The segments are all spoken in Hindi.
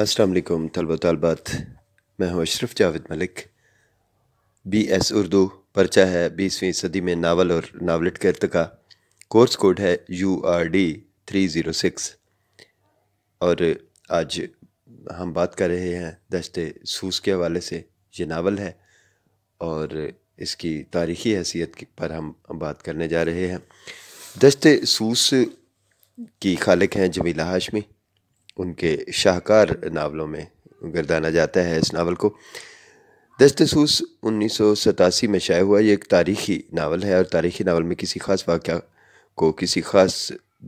असलम तलब तलबात मैं हूँ अशरफ जावेद मलिक बी एस उर्दू पर्चा है बीसवीं सदी में नावल और नावलेट का इरतका कोर्स कोड है U R D three zero six और आज हम बात कर रहे हैं दशत सूस के हवाले से ये नावल है और इसकी तारीखी हैसियत पर हम बात करने जा रहे हैं दशत सूस की खालिक हैं जमीला हाशमी उनके शाहकार नावलों में गर्दाना जाता है इस नावल को दस्त सूस उन्नीस में शाये हुआ ये एक तारीखी नावल है और तारीखी नावल में किसी ख़ास वाक्य को किसी ख़ास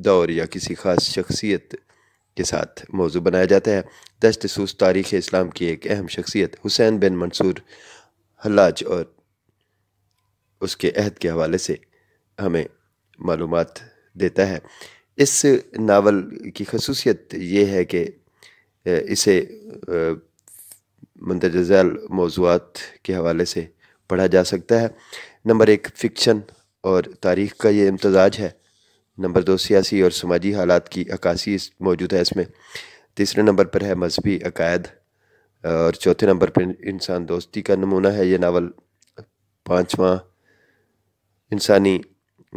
दौर या किसी ख़ास शख्सियत के साथ मौजू बनाया जाता है दस्त सूस तारीख़ इस्लाम की एक अहम शख्सियत हुसैन बिन मंसूर हलाज और उसके अहद के हवाले से हमें मालूम देता है इस नावल की खसूसियत ये है कि इसे मंदरज मौजूद के हवाले से पढ़ा जा सकता है नंबर एक फ़िक्शन और तारीख़ का ये इम्तजाज है नंबर दो सियासी और समाजी हालात की अक्सी मौजूद है इसमें तीसरे नंबर पर है मजहबी अकायद और चौथे नंबर पर इंसान दोस्ती का नमूना है ये नावल पाँचवा इंसानी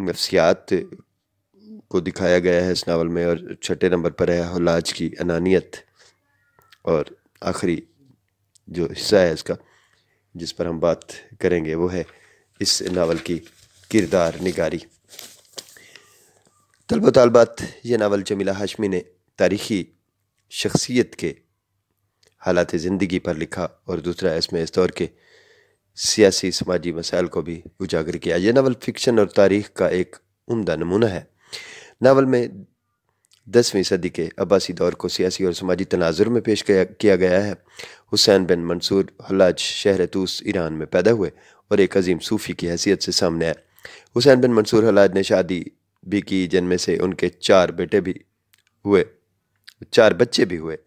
नफसियात को दिखाया गया है इस नावल में और छठे नंबर पर है हलाज की अनानियत और आखिरी जो हिस्सा है इसका जिस पर हम बात करेंगे वो है इस नावल की किरदार निगारी तलब तलबात यह नावल जमीला हाशमी ने तारीखी शख्सियत के हालात ज़िंदगी पर लिखा और दूसरा इसमें इस दौर के सियासी समाजी मसाइल को भी उजागर किया यह नावल फ़िक्शन और तारीख का एक उमदा नमूना है नावल में दसवीं सदी के अब्बासी दौर को सियासी और समाजी तनाजुर में पेश किया गया है हुसैन बिन मंसूर हलाज शहर तूस ईरान में पैदा हुए और एक अजीम सूफ़ी की हैसियत से सामने आए हुसैन बिन मंसूर हलाज ने शादी भी की जिनमें से उनके चार बेटे भी हुए चार बच्चे भी हुए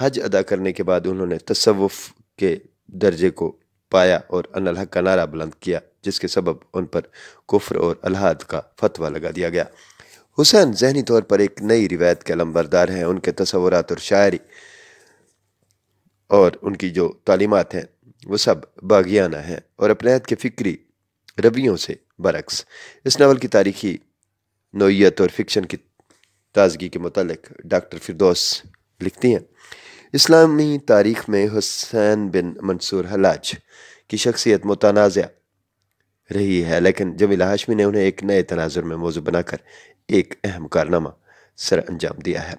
हज अदा करने के बाद उन्होंने तसवुफ़ के दर्जे को पाया और अनलहक का नारा बुलंद किया जिसके सबब उन पर कुफ्र और अलहद का फतवा लगा दिया गया हुसैन जहनी तौर पर एक नई रिवायत के अलमबरदार हैं उनके तस्वरत और शायरी और उनकी जो तालीमत हैं वो सब बागियाना हैं और अपने के फ़िक्री रवियों से बरक्स इस नावल की तारीखी नोयत और फिक्शन की ताजगी के मतलब डॉक्टर फिरदौस लिखती हैं इस्लामी तारीख में हुसैन बिन मंसूर हलाज की शख्सियत मुतनाज़ रही है लेकिन जमीला हाशमी ने उन्हें एक नए तनाजुर में मौजू बनाकर एक अहम कारनामा सर अंजाम दिया है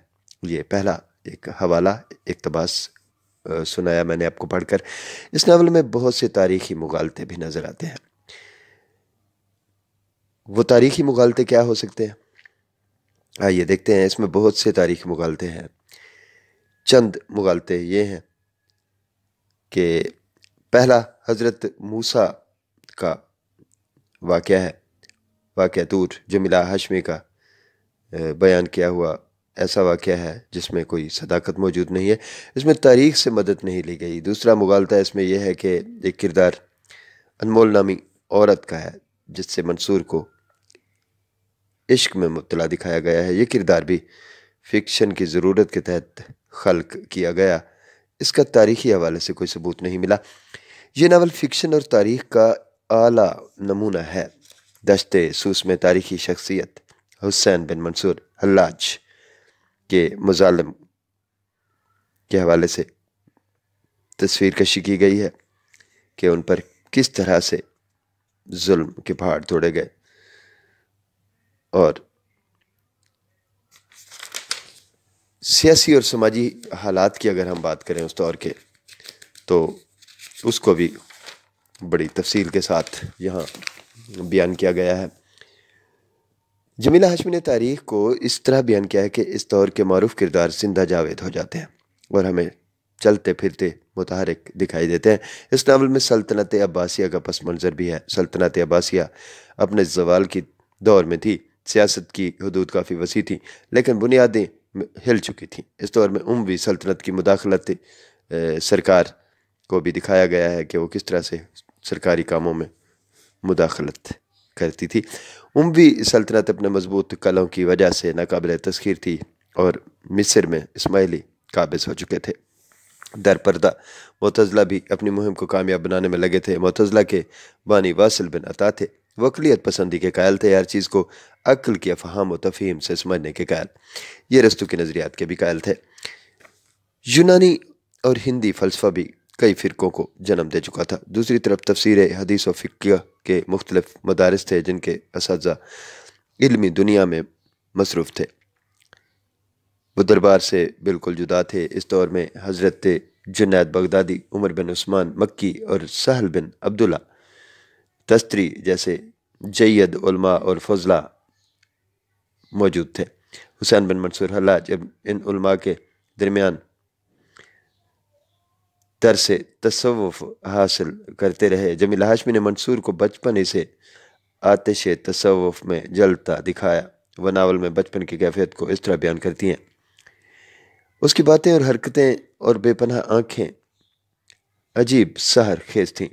ये पहला एक हवाला इकतबास सुनाया मैंने आपको पढ़कर इस नावल में बहुत से तारीखी मुगालते भी नज़र आते हैं वो तारीखी मुगालते क्या हो सकते हैं आइए देखते हैं इसमें बहुत से तारीख मुगालते हैं चंद मुगालते ये हैं कि पहला हज़रत मूसा का वाक़ है वाक़ दूर जमिला हाशमी का बयान किया हुआ ऐसा वाक़ है जिसमें कोई सदाकत मौजूद नहीं है इसमें तारीख से मदद नहीं ली गई दूसरा मुगालता इसमें यह है कि एक किरदार अनमोल नामी औरत का है जिससे मंसूर को इश्क में मुबला दिखाया गया है ये किरदार भी फिक्शन की ज़रूरत के तहत खल्क किया गया इसका तारीखी हवाले से कोई सबूत नहीं मिला ये नावल फ़िक्शन और तारीख का आला नमूना है दशते सूस में तारीखी शख्सियत हुसैन बिन मंसूर हल्लाज के मुजालम के हवाले से तस्वीर कशी की गई है कि उन पर किस तरह से जुल्म के पहाड़ तोड़े गए और सियासी और समाजी हालात की अगर हम बात करें उस दौर के तो उसको भी बड़ी तफसील के साथ यहाँ बयान किया गया है जमीला हाशमी ने तारीख को इस तरह बयान किया है कि इस दौर के मरूफ किरदार सिंधा जावेद हो जाते हैं और हमें चलते फिरते मुतहरक दिखाई देते हैं इस नावल में सल्तनत अब्बासिया का पस मंज़र भी है सल्तनत अब्बासिया अपने जवाल की दौर में थी सियासत की हदूद काफ़ी वसी थी लेकिन बुनियादें हिल चुकी थी इस दौर में उमवी सल्तनत की मुदाखलत सरकार को भी दिखाया गया है कि वो किस तरह से सरकारी कामों में मुदाखलत करती थी उमवी सल्तनत अपने मजबूत कलों की वजह से नाकबिल तस्खीर थी और मिस्र में इसमाइली काबिज हो चुके थे दरपर्दा मोतजला भी अपनी मुहिम को कामयाब बनाने में लगे थे मोतजला के बानी वासिल बिन अता थे वकलीत पसंदी के कायल थे हर चीज़ को अक्ल की अफहम व तफहीम से समझने के कायल ये रस्तों के नज़रियात के भी कायल थे यूनानी और हिंदी फ़लसफ़ा भी कई फ़िरक़ों को जन्म दे चुका था दूसरी तरफ तफसर हदीस व फ़िक्र के मुख्तलिफ मदारस थे जिनके इस इलमी दुनिया में मसरूफ़ थे वो दरबार से बिल्कुल जुदा थे इस दौर में हज़रत जुनैद बगदादी उमर बिन उस्मान मक्की और सहल बिन अब्दुल्ला तस्तरी जैसे जैद उलमा और फजला मौजूद थे हुसैन बिन मंसूर हल्लाज जब इन उलमा के दरमियान तर से हासिल करते रहे जमील हाशमी ने मंसूर को बचपन से आतिश तसवुफ़ में जलता दिखाया वह नावल में बचपन की कैफियत को इस तरह बयान करती हैं उसकी बातें और हरकतें और बेपनाह आँखें अजीब सहर खेज थीं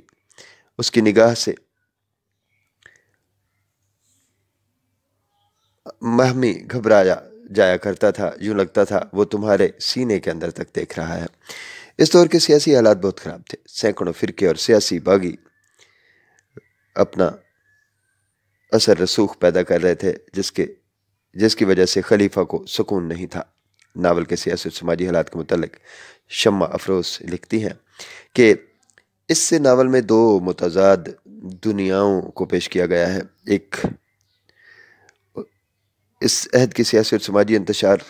उसकी निगाह से महमी घबराया जाया करता था यूं लगता था वो तुम्हारे सीने के अंदर तक देख रहा है इस दौर के सियासी हालात बहुत ख़राब थे सैकड़ों फ़िरके और सियासी बागी अपना असर रसूख पैदा कर रहे थे जिसके जिसकी वजह से खलीफा को सुकून नहीं था नावल के सियासी और समाजी हालात के मतलब शम्मा अफरोज लिखती हैं कि इससे नावल में दो मतजाद दुनियाओं को पेश किया गया है एक इस अहद की सियासी और समाजी इंतशार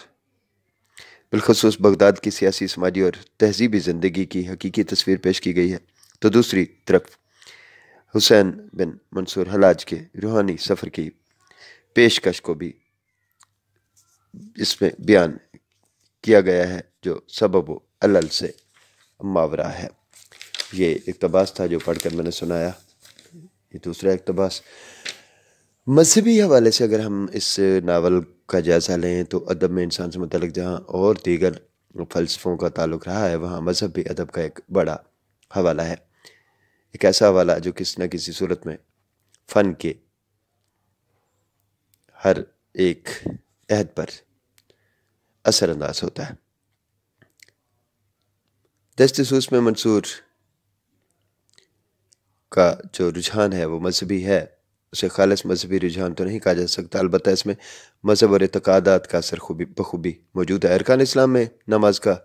बिलखसूस बगदाद की सियासी समाजी और तहजीबी ज़िंदगी की हकीकी तस्वीर पेश की गई है तो दूसरी तरफ हुसैन बिन मंसूर हलाज के रूहानी सफ़र की पेशकश को भी इसमें बयान किया गया है जो सबब अलल से मावरा है ये इकतबास था जो पढ़कर मैंने सुनाया ये दूसरा इकतबास मजहबी हवाले से अगर हम इस नावल का जायज़ा लें तो अदब में इंसान से मतलब जहाँ और दीगर फ़लसफ़ों का ताल्लुक रहा है वहाँ मज़हब भी अदब का एक बड़ा हवाला है एक ऐसा हवाला जो किसी न किसी सूरत में फ़न के हर एक अहद पर असरानंदाज होता है दस्तसूस में मंसूर का जो रुझान है वो मजहबी है उसे खालस मजहबी रुझान तो नहीं कहा जा सकता अलबत् इसमें मजहब और इतकादात का असर खूबी बखूबी मौजूद है अरकान इस्लाम में नमाज का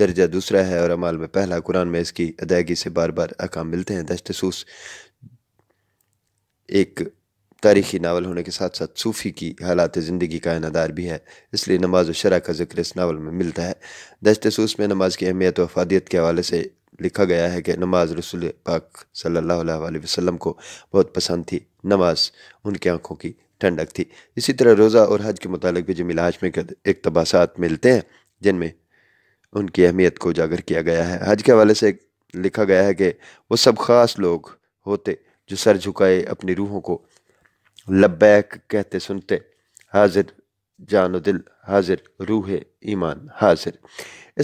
दर्जा दूसरा है और अमाल में पहला कुरान में इसकी अदायगी से बार बार अकाम मिलते हैं दस्तसूस एक तारीखी नावल होने के साथ साथ सूफ़ी की हालात ज़िंदगी का अनादार भी है इसलिए नमाज और शरा का जिक्र इस नावल में मिलता है दस्तसूस में नमाज की अहमियत व अफादियत के हवाले से लिखा गया है कि नमाज रसूल पाक सल्लल्लाहु अलैहि वसल्लम को बहुत पसंद थी नमाज उनकी आँखों की ठंडक थी इसी तरह रोज़ा और हज के मुतालिक भी जमील हाज में एक मिलते हैं जिनमें उनकी अहमियत को उजागर किया गया है हज के हवाले से लिखा गया है कि वह सब ख़ास लोग होते जो सर झुकाए अपनी रूहों को लब्बैक कहते सुनते हाजिर जान दिल हाजिर रूह ईमान हाजिर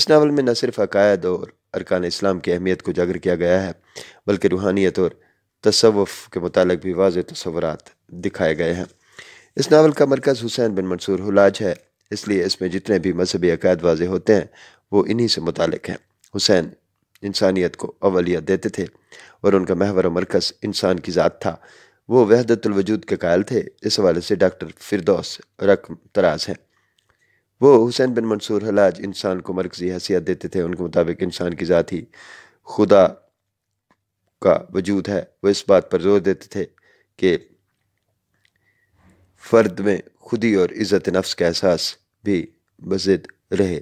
इस नावल में न सिर्फ अकायद और अरकान इस्लाम की अहमियत को जागर किया गया है बल्कि रूहानियत और तसवफ के मुतालिक भी वाज तस्वर दिखाए गए हैं इस नावल का मरकज़ हुसैन बिन मंसूर हलाज है इसलिए इसमें जितने भी मजहबी अकायद वाज होते हैं वो इन्हीं से मुतक हैं हुसैन इंसानियत को अवलियत देते थे और उनका महवर मरकज़ इंसान की ज़ात था वो वहदतुलवजूद के कायल थे इस हवाले से डॉक्टर फिरदौस रकम तराज हैं वो हुसैन बिन मंसूर हलाज इंसान को मरकज़ी हैसियत देते थे उनके मुताबिक इंसान की ज़ात ही खुदा का वजूद है वो इस बात पर जोर देते थे कि फ़र्द में खुदी और इज़्ज़त नफ्स का एहसास भी मजद रहे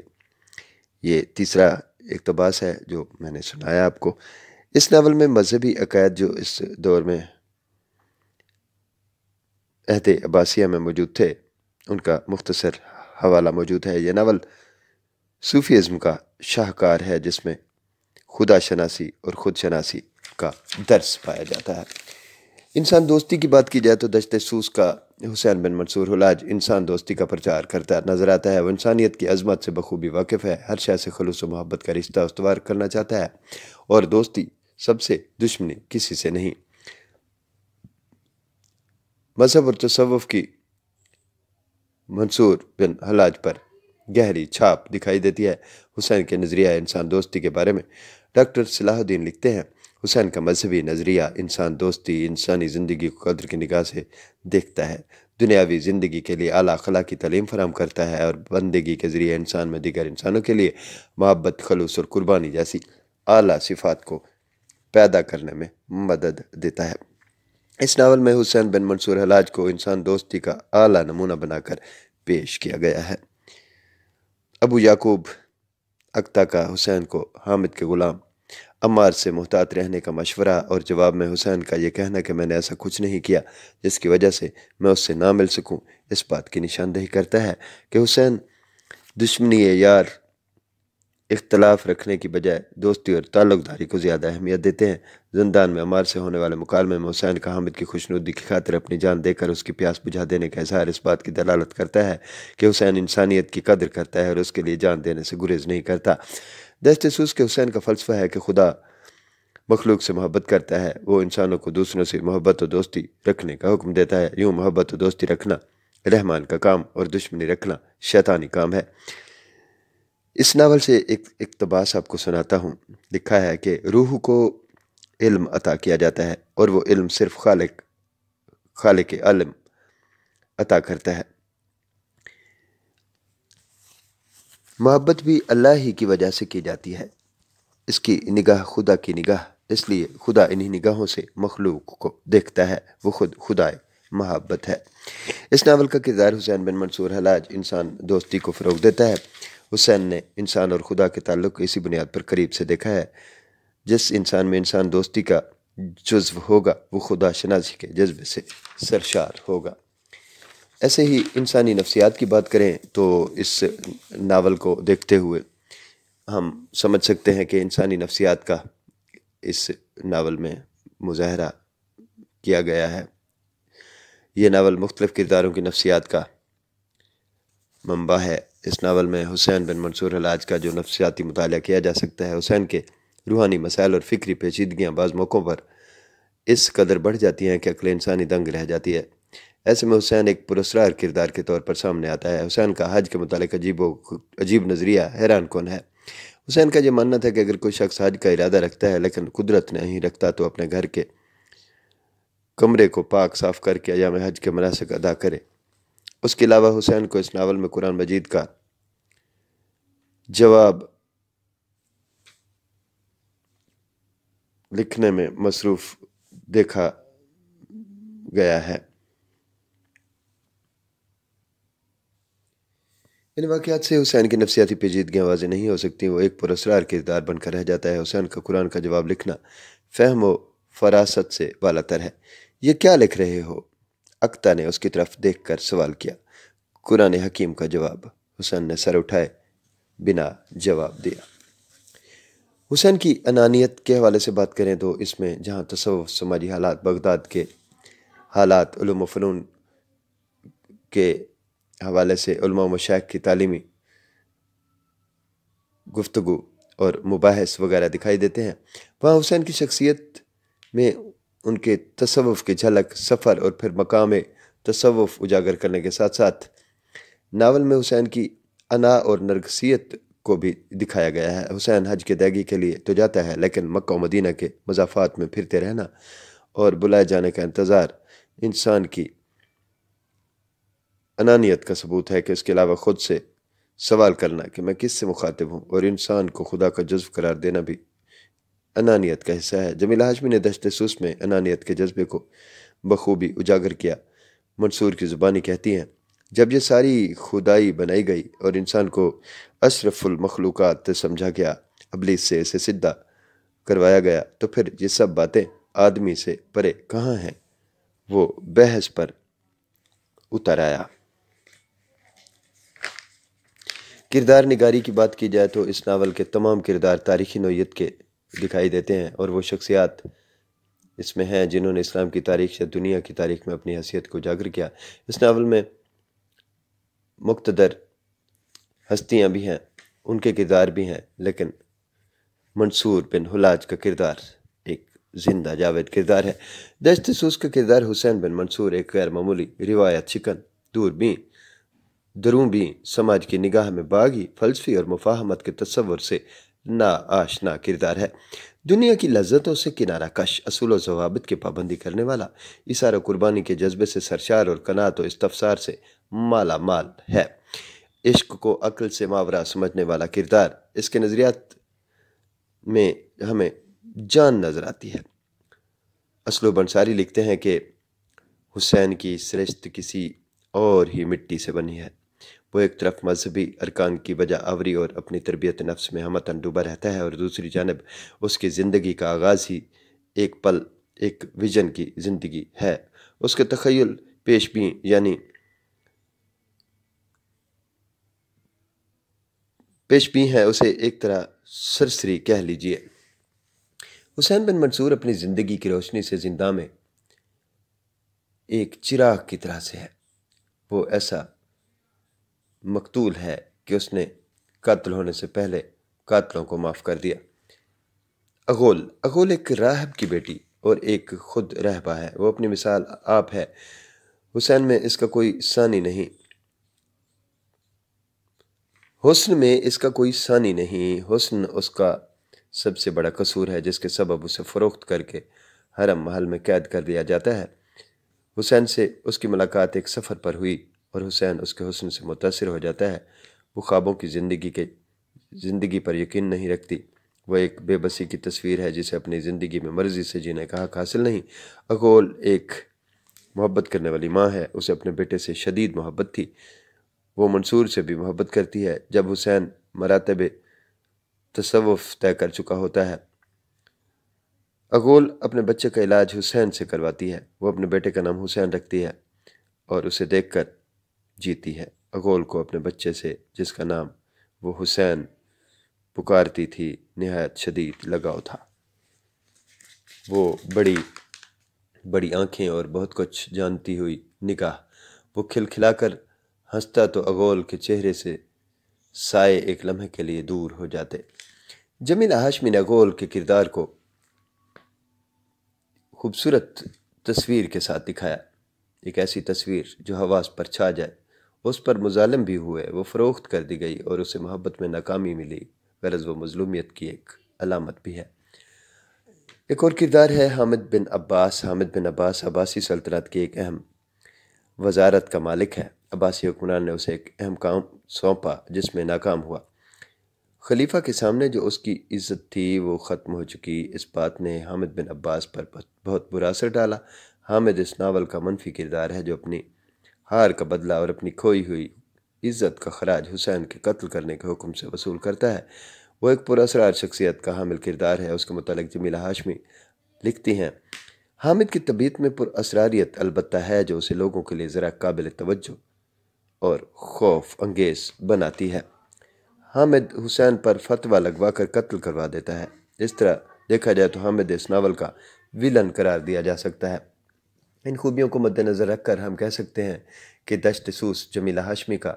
ये तीसरा इकतबास है जो मैंने सुनाया आपको इस नावल में मजहबी अकायद जो इस दौर में अहद अबासिया में मौजूद थे उनका मुख्तसर हवाला मौजूद है यह नावल सूफीज़म का शाहकार है जिसमें खुदा शनासी और खुद शनासी का दर्स पाया जाता है इंसान दोस्ती की बात की जाए तो दशत सूस का हुसैन बिन मंसूर हलाज इंसान दोस्ती का प्रचार करता नज़र आता है वह इंसानियत की अजमत से बखूबी वाकिफ़ है हर शह से खलूस मोहब्बत का रिश्ता उसवार करना चाहता है और दोस्ती सबसे दुश्मनी किसी से नहीं मजहब और तसवफ़ की मंसूर बिन हलाज पर गहरी छाप दिखाई देती है हुसैन के नज़रिया इंसान दोस्ती के बारे में डॉक्टर सलाहुद्दीन लिखते हैं हुसैन का मजहबी नज़रिया इंसान दोस्ती इंसानी ज़िंदगी को कदर की निगाह से देखता है दुनियावी ज़िंदगी के लिए अला खला की तलीम फराम करता है और बंदगी के ज़रिए इंसान में दिगर इंसानों के लिए मोहब्बत खलूस और कुर्बानी जैसी अली सिफात को पैदा करने में मदद देता है इस नावल में हुसैन बिन मंसूर हलाज को इंसान दोस्ती का आला नमूना बनाकर पेश किया गया है अबू याकूब अक्ता का हुसैन को हामिद के ग़ुलाम अमार से मोहतात रहने का मशवरा और जवाब में हुसैन का ये कहना कि मैंने ऐसा कुछ नहीं किया जिसकी वजह से मैं उससे ना मिल सकूं इस बात की निशानदेही करता है कि हुसैन दुश्मनी यार इख्तलाफ रखने की बजाय दोस्ती और ताल्लुकदारी को ज़्यादा अहमियत देते हैं जिंदान में अमार से होने वाले मुकालमे में हुसैन का हामिद की खुशनुदी की खातिर अपनी जान देकर उसकी प्यास बुझा देने का इजहार इस बात की दलालत करता है कि हुसैन इंसानियत की कदर करता है और उसके लिए जान देने से गुरेज नहीं करता दस्तसूस के हुसैन का फलसफा है कि खुदा मखलूक से मोहब्बत करता है वो इंसानों को दूसरों से मोहब्बत और दोस्ती रखने का हुक्म देता है यूँ मोहब्बत और दोस्ती रखना रहमान का काम और दुश्मनी रखना शैतानी काम है इस नावल से एक इकतबास आपको सुनाता हूँ लिखा है कि रूह को इल्म अता किया जाता है और वो इल्म सिर्फ खालिक खालिक अलम अता करता है मोहब्बत भी अल्लाह ही की वजह से की जाती है इसकी निगाह खुदा की निगाह इसलिए खुदा इन्हीं निगाहों से मखलूक को देखता है वो खुद खुदाए मोहब्बत है इस नावल का किरदार हुसैन बिन मंसूर हलाज इंसान दोस्ती को फ़रोग देता है हुसैन ने इंसान और खुदा के ताल्लुक को इसी बुनियाद पर करीब से देखा है जिस इंसान में इंसान दोस्ती का जज्व होगा वो खुदा शनाजी के जज्ब से सरशार होगा ऐसे ही इंसानी नफसियात की बात करें तो इस नावल को देखते हुए हम समझ सकते हैं कि इंसानी नफसियात का इस नावल में मुजाहरा किया गया है यह नावल मुख्तलिफ़ किरदारों की नफसियात का मंबा है इस नावल में हुसैन बिन मंसूर हलाज का जो नफसियाती मुताल किया जा सकता है हुसैन के रूहानी मसाइल और फ़िक्री पेचीदगियाँ बाज़ मौक़ों पर इस कदर बढ़ जाती हैं कि अकल इंसानी दंग रह जाती है ऐसे में हुसैन एक पुरस्ार किरदार के तौर पर सामने आता है हुसैन का हज के मतलब अजीब अजीब नज़रिया हैरान कौन है हुसैन का यह मानना था कि अगर कोई शख्स हज का इरादा रखता है लेकिन कुदरत नहीं रखता तो अपने घर के कमरे को पाक साफ करके अयाम हज के मनासक अदा करे उसके अलावा हुसैन को इस नावल में कुरान मजीद का जवाब लिखने में मसरूफ़ देखा गया है इन वाक़ात से हुसैन की नफसियाती पेचीदगियाँ वाजें नहीं हो सकती वो एक पुरस्कार किरदार बनकर रह जाता है हुसैन का कुरान का जवाब लिखना फहम व फरासत से वाला तर है ये क्या लिख रहे हो अक्ता ने उसकी तरफ देखकर सवाल किया कुरान हकीम का जवाब हुसैन ने सर उठाए बिना जवाब दिया हुसैन की अनानियत के हवाले से बात करें तो इसमें जहाँ तसव्वुफ़ समाजी हालात बगदाद के हालात फ़नून के हवाले से मशाक की तालीमी गुफ्तु और मुबाहस वगैरह दिखाई देते हैं वहाँ हुसैन की शख्सियत में उनके तसवुफ़ की झलक सफ़र और फिर मकाम तसवुफ़ उजागर करने के साथ साथ नावल में हुसैन की अना और नरगसीत को भी दिखाया गया है हुसैन हज के दैगी के लिए तो जाता है लेकिन मक्का मदीना के मजाफात में फिरते रहना और बुलाए जाने का इंतज़ार इंसान की अनानियत का सबूत है कि उसके अलावा ख़ुद से सवाल करना कि मैं किस से मुखातिब हूँ और इंसान को खुदा का जज्व करार देना भी अनानियत का हिस्सा है जमील हाजमी ने दशत सुस में अनानियत के जज्बे को बखूबी उजागर किया मंसूर की ज़ुबानी कहती हैं जब ये सारी खुदाई बनाई गई और इंसान को अशरफुलमखलूक़ात समझा गया अबलीस से इसे सिद्धा करवाया गया तो फिर ये सब बातें आदमी से परे कहाँ हैं वो बहस पर उतर आया किरदार निगारी की बात की जाए तो इस नावल के तमाम किरदार तारीखी नोयत के दिखाई देते हैं और वो शख्सियात इसमें हैं जिन्होंने इस्लाम की तारीख या दुनिया की तारीख में अपनी हैसियत को उजागर किया इस नावल में मुख्तर हस्तियाँ भी हैं उनके किरदार भी हैं लेकिन मंसूर बिन हलाज का किरदार एक जिंदा जावेद किरदार है दस्तसूस का किरदार हुसैन बिन मंसूर एक गैर मामूली रिवायत शिकन दूरबीन दरूबी समाज की निगाह में बागी फलसफी और मुफाहमत के तस्वर से ना आशना किरदार है दुनिया की लज्जतों से किनारा कश असूल जवाबत की पाबंदी करने वाला इशारा कुर्बानी के जज्बे से सरशार और कनात और इस्तफसार से माला माल है इश्क को अक्ल से मावरा समझने वाला किरदार इसके नज़रियात में हमें जान नज़र आती है असलो बंसारी लिखते हैं कि हुसैन की सृष्ट किसी और ही मिट्टी से बनी है वो एक तरफ मजहबी अरकान की वजह आवरी और अपनी तरबियत नफ्स में हमतन डूबा रहता है और दूसरी जानब उसकी ज़िंदगी का आगाज़ ही एक पल एक विजन की ज़िंदगी है उसके तखयल पेश भी यानी पेश भी हैं उसे एक तरह सरसरी कह लीजिए हुसैन बिन मंसूर अपनी ज़िंदगी की रोशनी से जिंदा में एक चिराग की तरह से है वो ऐसा मकतूल है कि उसने कत्ल होने से पहले कातलों को माफ़ कर दिया अगोल अगोल एक राहब की बेटी और एक खुद रहबा है वो अपनी मिसाल आप है हुसैन में इसका कोई सानी नहीं हुसन में इसका कोई सानी नहीं हुसन उसका सबसे बड़ा कसूर है जिसके सबब उसे फ़रोख्त करके हरम महल में कैद कर दिया जाता है हुसैन से उसकी मुलाकात एक सफ़र पर हुई और हुसैन उसके हुसन से मुतासर हो जाता है वो ख्वाबों की ज़िंदगी के ज़िंदगी पर यकीन नहीं रखती वह एक बेबसी की तस्वीर है जिसे अपनी ज़िंदगी में मर्ज़ी से जीने का हक हासिल नहीं अकोल एक मोहब्बत करने वाली माँ है उसे अपने बेटे से शदीद मोहब्बत थी वो मंसूर से भी मोहब्बत करती है जब हुसैन मरातब तसवफ़ तय कर चुका होता है अगोल अपने बच्चे का इलाज हुसैन से करवाती है वो अपने बेटे का नाम हुसैन रखती है और उसे देखकर जीती है अगोल को अपने बच्चे से जिसका नाम वो हुसैन पुकारती थी नहायत शदीद लगाव था वो बड़ी बड़ी आँखें और बहुत कुछ जानती हुई निगाह वो खिलखिलाकर हंसता तो अगोल के चेहरे से साए एक लम्हे के लिए दूर हो जाते जमील हाशमी ने अगोल के किरदार को खूबसूरत तस्वीर के साथ दिखाया एक ऐसी तस्वीर जो हवास पर छा जाए उस पर मुजालम भी हुए वो फ़रोख्त कर दी गई और उसे मोहब्बत में नाकामी मिली गरज़ व मजलूमियत की एक अलामत भी है एक और किरदार है हामिद बिन अब्बास हामिद बिन अब्बास अब्बासी सल्तनत की एक अहम वजारत का मालिक है अब्बासी हुक्मरान ने उसे एक अहम काम सौंपा जिसमें नाकाम हुआ खलीफा के सामने जो उसकी इज्जत थी वो ख़त्म हो चुकी इस बात ने हामिद बिन अब्बास पर बहुत बुरा असर डाला हामिद इस नावल का मनफी किरदार है जो अपनी हार का बदला और अपनी खोई हुई इज़्ज़त का खराज हुसैन के कत्ल करने के हुक्म से वसूल करता है वो एक पुरसरार शख्सियत का हामिल किरदार है उसके मतलब जमीला हाशमी लिखती हैं हामिद की तबीयत में पुरसरारियत अलबत् है जो उसे लोगों के लिए ज़रा काबिल तवज्जो और खौफ अंगेज बनाती है हामिद हुसैन पर फतवा लगवा कर कत्ल करवा देता है इस तरह देखा जाए तो हामिद इस नावल का विलन करार दिया जा सकता है इन खूबियों को मद्दनज़र रख कर हम कह सकते हैं कि दशत सूस जमीला हाशमी का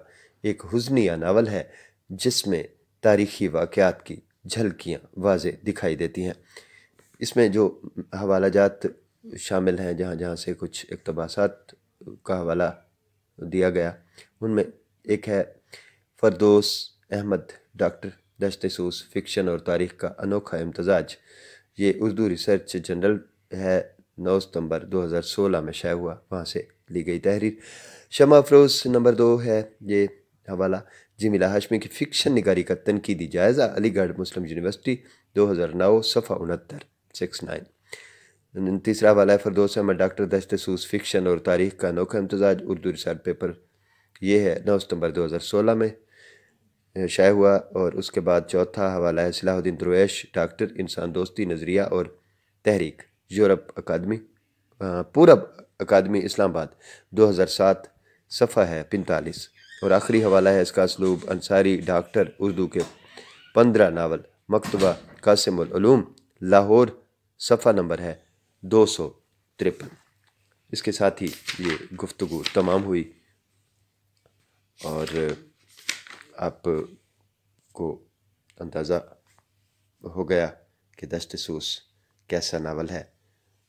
एक हजनिया नावल है जिसमें तारीखी वाक़ात की झलकियाँ वाज दिखाई देती हैं इसमें जो हवाला जात शामिल हैं जहाँ जहाँ से कुछ इकतबास का हवाला दिया गया उनमें एक है फरदोस अहमद डॉक्टर दशत सूस फ़िक्शन और तारीख का अनोखा इम्तजाज ये उर्दू रिसर्च जनरल है 9 सितंबर 2016 में शाय हुआ वहाँ से ली गई तहरीर शमा अफरोज नंबर दो है ये हवाला जमीला हाशमी की फ़िक्शन निगारी का तनकीदी जायज़ा अलीगढ़ मुस्लिम यूनिवर्सिटी 2009 सफ़ा उनहत्तर सिक्स नाइन तीसरा हवाला है फरदोस अहमद डॉक्टर दस्तसूस फ़िक्शन और तारीख का अनोखा इम्तजाज उर्दू रिसर्च पेपर ये है नौ सितंबर सोलह में शाय हुआ और उसके बाद चौथा हवाला है सलाहुद्दीन द्रोश डॉक्टर इंसान दोस्ती नज़रिया और तहरीक यूरोप अकादमी पूरब अकादमी इस्लामाबाद 2007 सफ़ा है पैंतालीस और आखिरी हवाला है इसका असलूब अंसारी डॉक्टर उर्दू के पंद्रह नावल मकतबा कासिमूम लाहौर सफ़ा नंबर है दो सौ तिरपन इसके साथ ही ये गुफ्तु तमाम हुई और आप को अंदाज़ा हो गया कि दस्तसूस कैसा नावल है